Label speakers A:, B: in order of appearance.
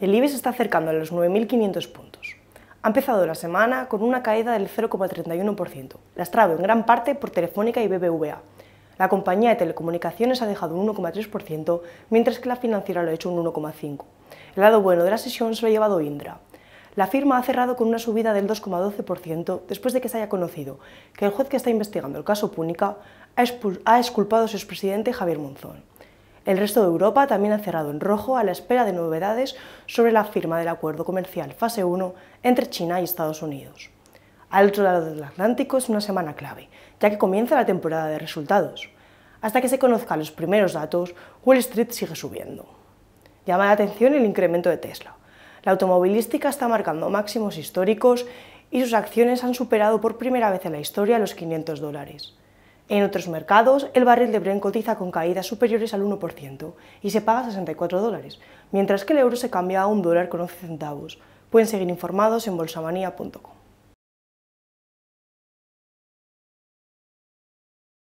A: El IBEX está acercando a los 9.500 puntos. Ha empezado la semana con una caída del 0,31%, lastrado en gran parte por Telefónica y BBVA. La compañía de telecomunicaciones ha dejado un 1,3%, mientras que la financiera lo ha hecho un 1,5%. El lado bueno de la sesión se lo ha llevado Indra. La firma ha cerrado con una subida del 2,12% después de que se haya conocido que el juez que está investigando el caso Púnica ha exculpado a su expresidente Javier Monzón. El resto de Europa también ha cerrado en rojo a la espera de novedades sobre la firma del acuerdo comercial fase 1 entre China y Estados Unidos. Al otro lado del Atlántico es una semana clave, ya que comienza la temporada de resultados. Hasta que se conozcan los primeros datos, Wall Street sigue subiendo. Llama la atención el incremento de Tesla. La automovilística está marcando máximos históricos y sus acciones han superado por primera vez en la historia los 500 dólares. En otros mercados, el barril de Brent cotiza con caídas superiores al 1% y se paga 64 dólares, mientras que el euro se cambia a un dólar con 11 centavos. Pueden seguir informados en bolsamanía.com.